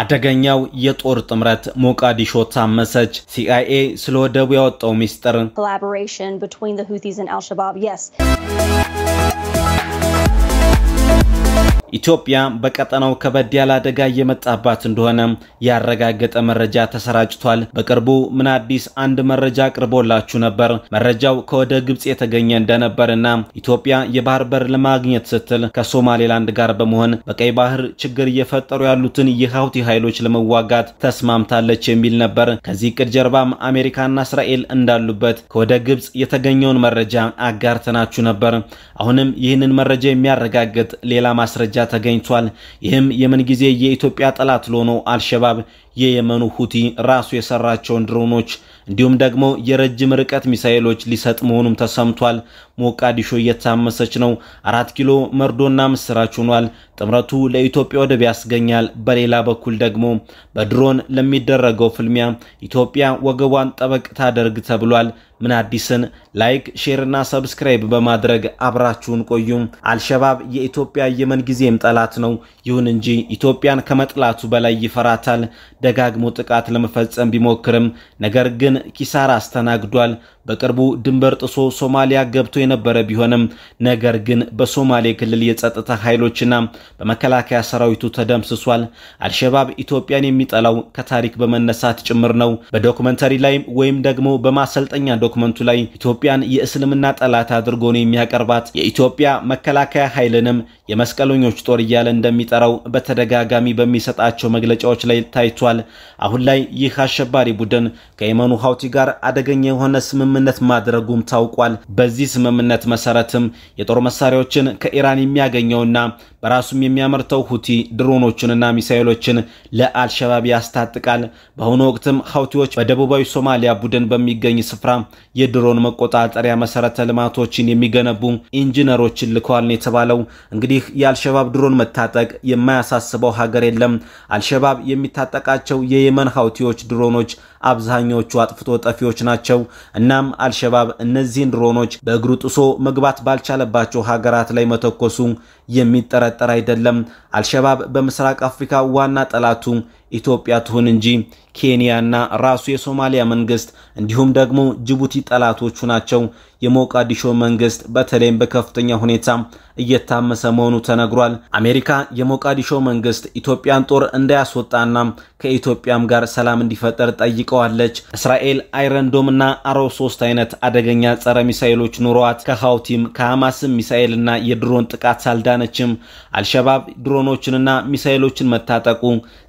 አደገኛው የጦር ጥምረት ሞቃዲሾ ታመሰች። ሲአይኤ ስለ ወደቡ ያወጣው ሚስጥር ኢትዮጵያ በቀጠናው ከበድ ያለ አደጋ እየመጣባት እንደሆነ ያረጋገጠ መረጃ ተሰራጭቷል። በቅርቡ ምን አዲስ አንድ መረጃ አቅርቦላችሁ ነበር። መረጃው ከወደ ግብፅ የተገኘ እንደነበርና ኢትዮጵያ የባህር በር ለማግኘት ስትል ከሶማሌላንድ ጋር በመሆን በቀይ ባህር ችግር እየፈጠሩ ያሉትን የሀውቲ ኃይሎች ለመዋጋት ተስማምታለች የሚል ነበር። ከዚህ እቅድ ጀርባም አሜሪካና እስራኤል እንዳሉበት ከወደ ግብፅ የተገኘውን መረጃ አጋርተናችሁ ነበር። አሁንም ይህንን መረጃ የሚያረጋግጥ ሌላ ማስረጃ ተገኝቷል። ይህም የምንጊዜ የኢትዮጵያ ጠላት ለሆነው አልሸባብ የየመኑ ሁቲ ራሱ የሰራቸውን ድሮኖች እንዲሁም ደግሞ የረጅም ርቀት ሚሳኤሎች ሊሰጥ መሆኑም ተሰምቷል። ሞቃዲሾ እየታመሰች ነው። አራት ኪሎ መርዶና ምስራች ሆኗል። ጥምረቱ ለኢትዮጵያ ወደብ ያስገኛል። በሌላ በኩል ደግሞ በድሮን ለሚደረገው ፍልሚያ ኢትዮጵያ ወገቧን ጠበቅ ታደርግ ተብሏል። ምን አዲስን ላይክ፣ ሼርና ሰብስክራይብ በማድረግ አብራችሁን ቆዩ። አልሸባብ የኢትዮጵያ የመን ጊዜም ጠላት ነው። ይሁን እንጂ ኢትዮጵያን ከመጥላቱ በላይ ይፈራታል። ደጋግሞ ጥቃት ለመፈጸም ቢሞክርም ነገር ግን ኪሳራ አስተናግዷል። በቅርቡ ድንበር ጥሶ ሶማሊያ ገብቶ የነበረ ቢሆንም ነገር ግን በሶማሌ ክልል የጸጥታ ኃይሎችና በመከላከያ ሰራዊቱ ተደምስሷል። አልሸባብ ኢትዮጵያን የሚጠላው ከታሪክ በመነሳት ጭምር ነው። በዶክመንተሪ ላይ ወይም ደግሞ በማሰልጠኛ ዶክመንቱ ላይ ኢትዮጵያን የእስልምና ጠላት አድርጎ ነው የሚያቀርባት። የኢትዮጵያ መከላከያ ኃይልንም የመስቀለኞች ጦር እያለ እንደሚጠራው በተደጋጋሚ በሚሰጣቸው መግለጫዎች ላይ ታይቷል። አሁን ላይ ይህ አሸባሪ ቡድን ከየመኑ ሀውቲ ጋር አደገኛ የሆነ ስምም ስምምነት ማድረጉም ታውቋል። በዚህ ስምምነት መሰረትም የጦር መሳሪያዎችን ከኢራን የሚያገኘውና በራሱም የሚያመርተው ሁቲ ድሮኖችንና ሚሳይሎችን ለአልሸባብ ያስታጥቃል። በአሁኑ ወቅትም ሀውቲዎች በደቡባዊ ሶማሊያ ቡድን በሚገኝ ስፍራ የድሮን መቆጣጠሪያ መሰረተ ልማቶችን የሚገነቡ ኢንጂነሮችን ልከዋል ነው የተባለው። እንግዲህ የአልሸባብ ድሮን መታጠቅ የማያሳስበው ሀገር የለም። አልሸባብ የሚታጠቃቸው የየመን ሀውቲዎች ድሮኖች አብዛኞቹ አጥፍቶ ጠፊዎች ናቸው። እናም አልሸባብ እነዚህን ድሮኖች በእግሩ ጥሶ መግባት ባልቻለባቸው ሀገራት ላይ መተኮሱ የሚጠረጠር አይደለም። አልሸባብ በምስራቅ አፍሪካ ዋና ጠላቱ ኢትዮጵያ ትሁን እንጂ ኬንያና ራሱ የሶማሊያ መንግስት እንዲሁም ደግሞ ጅቡቲ ጠላቶቹ ናቸው። የሞቃዲሾ መንግስት በተለይም በከፍተኛ ሁኔታ እየታመሰ መሆኑ ተነግሯል። አሜሪካ የሞቃዲሾ መንግስት ኢትዮጵያን ጦር እንዳያስወጣና ከኢትዮጵያም ጋር ሰላም እንዲፈጠር ጠይቀዋለች። እስራኤል አይረንዶም እና አሮ ሶስት አይነት አደገኛ ጸረ ሚሳኤሎች ኑሯት ከሀውቲም ከሐማስም ሚሳኤልና የድሮን ጥቃት ሳልዳነችም። አልሸባብ ድሮኖችንና ሚሳኤሎችን መታጠቁ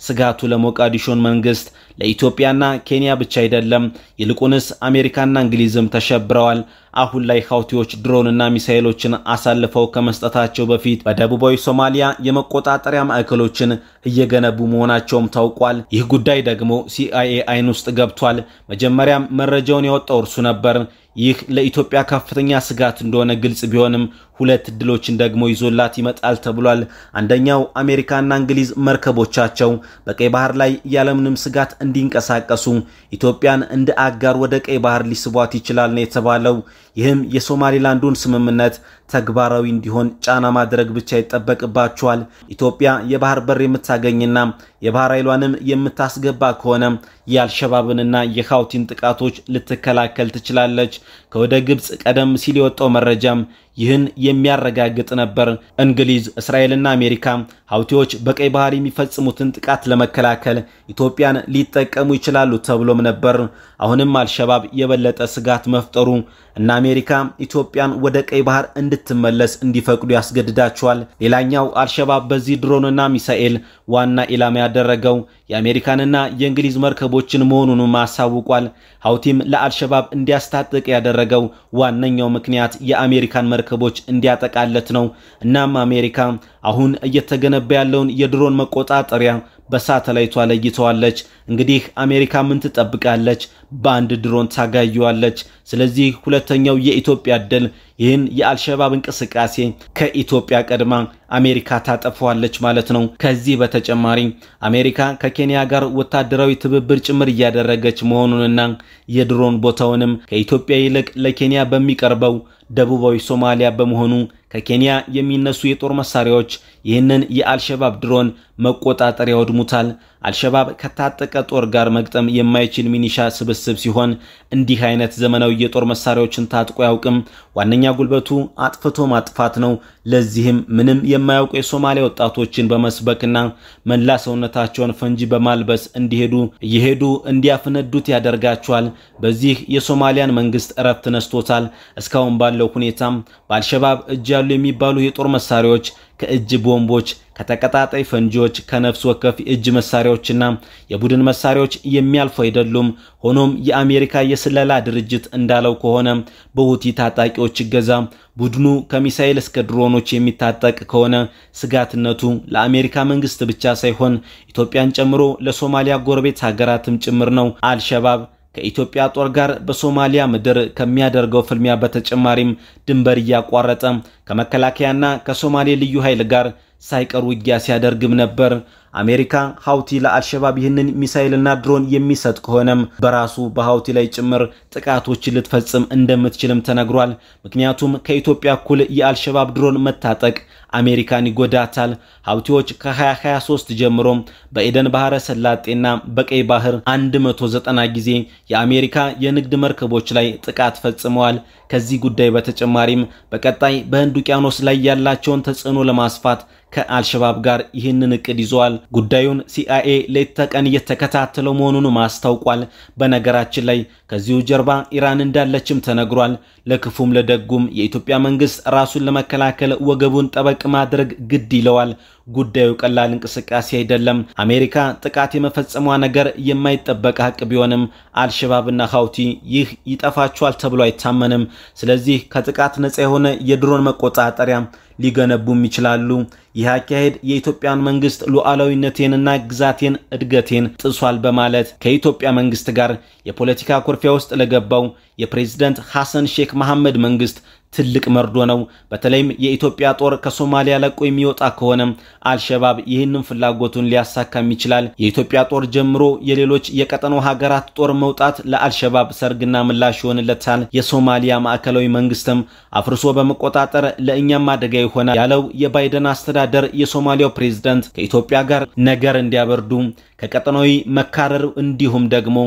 ስጋቱ ለሞቃዲሾን መንግስት ለኢትዮጵያና ኬንያ ብቻ አይደለም፣ ይልቁንስ አሜሪካና እንግሊዝም ተሸብረዋል። አሁን ላይ ሀውቲዎች ድሮንና ሚሳይሎችን አሳልፈው ከመስጠታቸው በፊት በደቡባዊ ሶማሊያ የመቆጣጠሪያ ማዕከሎችን እየገነቡ መሆናቸውም ታውቋል። ይህ ጉዳይ ደግሞ ሲአይኤ አይን ውስጥ ገብቷል። መጀመሪያም መረጃውን ያወጣው እርሱ ነበር። ይህ ለኢትዮጵያ ከፍተኛ ስጋት እንደሆነ ግልጽ ቢሆንም ሁለት እድሎችን ደግሞ ይዞላት ይመጣል ተብሏል። አንደኛው አሜሪካና እንግሊዝ መርከቦቻቸው በቀይ ባህር ላይ ያለምንም ስጋት እንዲንቀሳቀሱ ኢትዮጵያን እንደ አጋር ወደ ቀይ ባህር ሊስቧት ይችላል ነው የተባለው። ይህም የሶማሊላንዱን ስምምነት ተግባራዊ እንዲሆን ጫና ማድረግ ብቻ ይጠበቅባቸዋል። ኢትዮጵያ የባህር በር የምታገኝና የባህር ኃይሏንም የምታስገባ ከሆነ የአልሸባብንና የሀውቲን ጥቃቶች ልትከላከል ትችላለች። ከወደ ግብፅ ቀደም ሲል የወጣው መረጃም ይህን የሚያረጋግጥ ነበር። እንግሊዝ፣ እስራኤልና አሜሪካ ሀውቲዎች በቀይ ባህር የሚፈጽሙትን ጥቃት ለመከላከል ኢትዮጵያን ሊጠቀሙ ይችላሉ ተብሎም ነበር። አሁንም አልሸባብ የበለጠ ስጋት መፍጠሩ እና አሜሪካ ኢትዮጵያን ወደ ቀይ ባህር እንድ እንድትመለስ እንዲፈቅዱ ያስገድዳቸዋል። ሌላኛው አልሸባብ በዚህ ድሮንና ሚሳኤል ዋና ኢላማ ያደረገው የአሜሪካንና የእንግሊዝ መርከቦችን መሆኑንም አሳውቋል። ሀውቲም ለአልሸባብ እንዲያስታጥቅ ያደረገው ዋነኛው ምክንያት የአሜሪካን መርከቦች እንዲያጠቃለት ነው። እናም አሜሪካ አሁን እየተገነባ ያለውን የድሮን መቆጣጠሪያ በሳተላይቷ ለይተዋለች። እንግዲህ አሜሪካ ምን ትጠብቃለች? በአንድ ድሮን ታጋየዋለች። ስለዚህ ሁለተኛው የኢትዮጵያ ድል ይህን የአልሸባብ እንቅስቃሴ ከኢትዮጵያ ቀድማ አሜሪካ ታጠፈዋለች ማለት ነው። ከዚህ በተጨማሪ አሜሪካ ከኬንያ ጋር ወታደራዊ ትብብር ጭምር እያደረገች መሆኑንና የድሮን ቦታውንም ከኢትዮጵያ ይልቅ ለኬንያ በሚቀርበው ደቡባዊ ሶማሊያ በመሆኑ ከኬንያ የሚነሱ የጦር መሳሪያዎች ይህንን የአልሸባብ ድሮን መቆጣጠር ያወድሙታል። አልሸባብ ከታጠቀ ጦር ጋር መግጠም የማይችል ሚኒሻ ስብስብ ሲሆን እንዲህ አይነት ዘመናዊ የጦር መሳሪያዎችን ታጥቆ አያውቅም። ዋነኛ ጉልበቱ አጥፍቶ ማጥፋት ነው። ለዚህም ምንም የማያውቁ የሶማሊያ ወጣቶችን በመስበክና መላ ሰውነታቸውን ፈንጂ በማልበስ እንዲሄዱ እየሄዱ እንዲያፈነዱት ያደርጋቸዋል። በዚህ የሶማሊያን መንግስት እረፍት ነስቶታል። እስካሁን ባለው ሁኔታም በአልሸባብ እጅ ያሉ የሚባሉ የጦር መሳሪያዎች ከእጅ ቦምቦች ከተቀጣጣይ ፈንጂዎች፣ ከነፍስ ወከፍ የእጅ መሳሪያዎችና የቡድን መሳሪያዎች የሚያልፉ አይደሉም። ሆኖም የአሜሪካ የስለላ ድርጅት እንዳለው ከሆነ በሁቲ ታጣቂዎች ይገዛ ቡድኑ ከሚሳይል እስከ ድሮኖች የሚታጠቅ ከሆነ ስጋትነቱ ለአሜሪካ መንግስት ብቻ ሳይሆን ኢትዮጵያን ጨምሮ ለሶማሊያ ጎረቤት ሀገራትም ጭምር ነው። አልሸባብ ከኢትዮጵያ ጦር ጋር በሶማሊያ ምድር ከሚያደርገው ፍልሚያ በተጨማሪም ድንበር እያቋረጠ ከመከላከያና ከሶማሌ ልዩ ኃይል ጋር ሳይቀር ውጊያ ሲያደርግም ነበር። አሜሪካ ሀውቲ ለአልሸባብ ይህንን ሚሳይልና ድሮን የሚሰጥ ከሆነም በራሱ በሀውቲ ላይ ጭምር ጥቃቶችን ልትፈጽም እንደምትችልም ተነግሯል። ምክንያቱም ከኢትዮጵያ እኩል የአልሸባብ ድሮን መታጠቅ አሜሪካን ይጎዳታል። ሀውቲዎች ከ2023 ጀምሮ በኤደን ባህረ ሰላጤና በቀይ ባህር 190 ጊዜ የአሜሪካ የንግድ መርከቦች ላይ ጥቃት ፈጽመዋል። ከዚህ ጉዳይ በተጨማሪም በቀጣይ በህንድ ውቅያኖስ ላይ ያላቸውን ተጽዕኖ ለማስፋት ከአልሸባብ ጋር ይህንን እቅድ ይዘዋል። ጉዳዩን ሲአይኤ ሌት ተቀን እየተከታተለው መሆኑንም አስታውቋል። በነገራችን ላይ ከዚሁ ጀርባ ኢራን እንዳለችም ተነግሯል። ለክፉም ለደጉም የኢትዮጵያ መንግስት ራሱን ለመከላከል ወገቡን ጠበቅ ማድረግ ግድ ይለዋል። ጉዳዩ ቀላል እንቅስቃሴ አይደለም። አሜሪካ ጥቃት የመፈጸሟ ነገር የማይጠበቅ ሀቅ ቢሆንም አልሸባብና ሀውቲ ይህ ይጠፋችኋል ተብሎ አይታመንም። ስለዚህ ከጥቃት ነፃ የሆነ የድሮን መቆጣጠሪያ ሊገነቡም ይችላሉ። ይህ አካሄድ የኢትዮጵያን መንግስት ሉዓላዊነቴንና ግዛቴን እድገቴን ጥሷል በማለት ከኢትዮጵያ መንግስት ጋር የፖለቲካ ኩርፊያ ውስጥ ለገባው የፕሬዝደንት ሐሰን ሼክ መሐመድ መንግስት ትልቅ መርዶ ነው። በተለይም የኢትዮጵያ ጦር ከሶማሊያ ለቆ የሚወጣ ከሆነም አልሸባብ ይህንን ፍላጎቱን ሊያሳካም ይችላል። የኢትዮጵያ ጦር ጀምሮ የሌሎች የቀጠናው ሀገራት ጦር መውጣት ለአልሸባብ ሰርግና ምላሽ ይሆንለታል። የሶማሊያ ማዕከላዊ መንግስትም አፍርሶ በመቆጣጠር ለእኛም አደጋ ይሆናል ያለው የባይደን አስተዳደር አስተዳደር የሶማሊያው ፕሬዝዳንት ከኢትዮጵያ ጋር ነገር እንዲያበርዱ ከቀጠናዊ መካረር እንዲሁም ደግሞ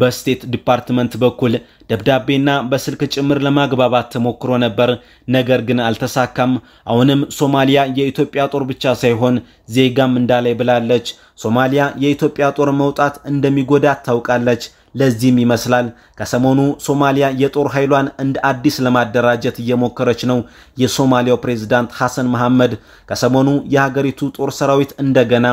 በስቴት ዲፓርትመንት በኩል ደብዳቤና በስልክ ጭምር ለማግባባት ተሞክሮ ነበር። ነገር ግን አልተሳካም። አሁንም ሶማሊያ የኢትዮጵያ ጦር ብቻ ሳይሆን ዜጋም እንዳላይ ብላለች። ሶማሊያ የኢትዮጵያ ጦር መውጣት እንደሚጎዳት ታውቃለች። ለዚህም ይመስላል ከሰሞኑ ሶማሊያ የጦር ኃይሏን እንደ አዲስ ለማደራጀት እየሞከረች ነው። የሶማሊያው ፕሬዝዳንት ሐሰን መሐመድ ከሰሞኑ የሀገሪቱ ጦር ሰራዊት እንደገና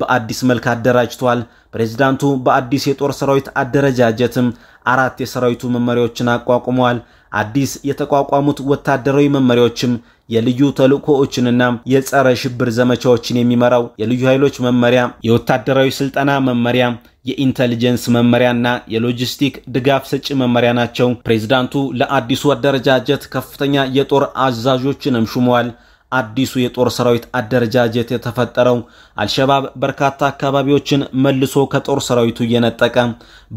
በአዲስ መልክ አደራጅቷል። ፕሬዝዳንቱ በአዲስ የጦር ሰራዊት አደረጃጀትም አራት የሰራዊቱ መመሪያዎችን አቋቁመዋል። አዲስ የተቋቋሙት ወታደራዊ መመሪያዎችም የልዩ ተልእኮዎችንና የጸረ ሽብር ዘመቻዎችን የሚመራው የልዩ ኃይሎች መመሪያ፣ የወታደራዊ ስልጠና መመሪያ የኢንተሊጀንስ መመሪያና የሎጂስቲክ ድጋፍ ሰጪ መመሪያ ናቸው። ፕሬዝዳንቱ ለአዲሱ አደረጃጀት ከፍተኛ የጦር አዛዦችንም ሹመዋል። አዲሱ የጦር ሰራዊት አደረጃጀት የተፈጠረው አልሸባብ በርካታ አካባቢዎችን መልሶ ከጦር ሰራዊቱ እየነጠቀ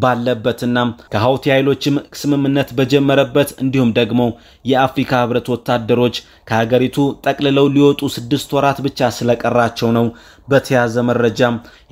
ባለበትና ከሀውቲ ኃይሎችም ስምምነት በጀመረበት እንዲሁም ደግሞ የአፍሪካ ህብረት ወታደሮች ከሀገሪቱ ጠቅልለው ሊወጡ ስድስት ወራት ብቻ ስለቀራቸው ነው በተያዘ መረጃ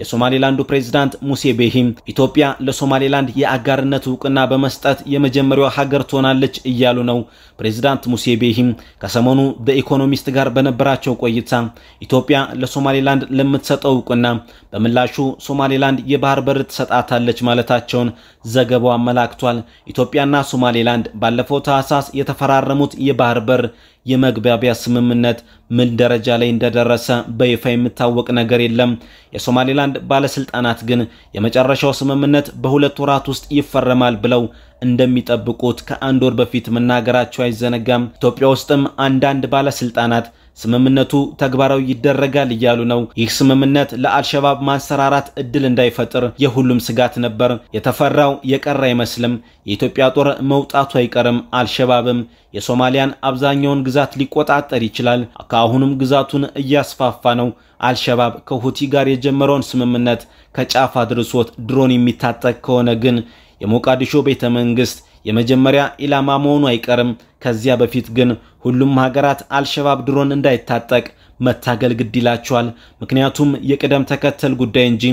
የሶማሌላንዱ ፕሬዚዳንት ሙሴ ቤሂም ኢትዮጵያ ለሶማሌላንድ የአጋርነት እውቅና በመስጠት የመጀመሪያው ሀገር ትሆናለች እያሉ ነው። ፕሬዚዳንት ሙሴ ቤሂም ከሰሞኑ በኢኮኖሚስት ጋር በነበራቸው ቆይታ ኢትዮጵያ ለሶማሌላንድ ለምትሰጠው እውቅና በምላሹ ሶማሌላንድ የባህር በር ትሰጣታለች ማለታቸውን ዘገባው አመላክቷል። ኢትዮጵያና ሶማሌላንድ ባለፈው ታህሳስ የተፈራረሙት የባህር በር የመግባቢያ ስምምነት ምን ደረጃ ላይ እንደደረሰ በይፋ የሚታወቅ ነገር የለም። የሶማሌላንድ ባለስልጣናት ግን የመጨረሻው ስምምነት በሁለት ወራት ውስጥ ይፈረማል ብለው እንደሚጠብቁት ከአንድ ወር በፊት መናገራቸው አይዘነጋም። ኢትዮጵያ ውስጥም አንዳንድ ባለስልጣናት ስምምነቱ ተግባራዊ ይደረጋል እያሉ ነው። ይህ ስምምነት ለአልሸባብ ማንሰራራት እድል እንዳይፈጥር የሁሉም ስጋት ነበር። የተፈራው የቀረ አይመስልም። የኢትዮጵያ ጦር መውጣቱ አይቀርም። አልሸባብም የሶማሊያን አብዛኛውን ግዛት ሊቆጣጠር ይችላል። ከአሁኑም ግዛቱን እያስፋፋ ነው። አልሸባብ ከሁቲ ጋር የጀመረውን ስምምነት ከጫፍ አድርሶት ድሮን የሚታጠቅ ከሆነ ግን የሞቃዲሾ ቤተ መንግስት የመጀመሪያ ኢላማ መሆኑ አይቀርም። ከዚያ በፊት ግን ሁሉም ሀገራት አልሸባብ ድሮን እንዳይታጠቅ መታገል ግድ ይላቸዋል። ምክንያቱም የቅደም ተከተል ጉዳይ እንጂ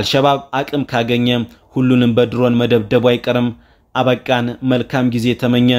አልሸባብ አቅም ካገኘ ሁሉንም በድሮን መደብደቡ አይቀርም። አበቃን። መልካም ጊዜ ተመኘን።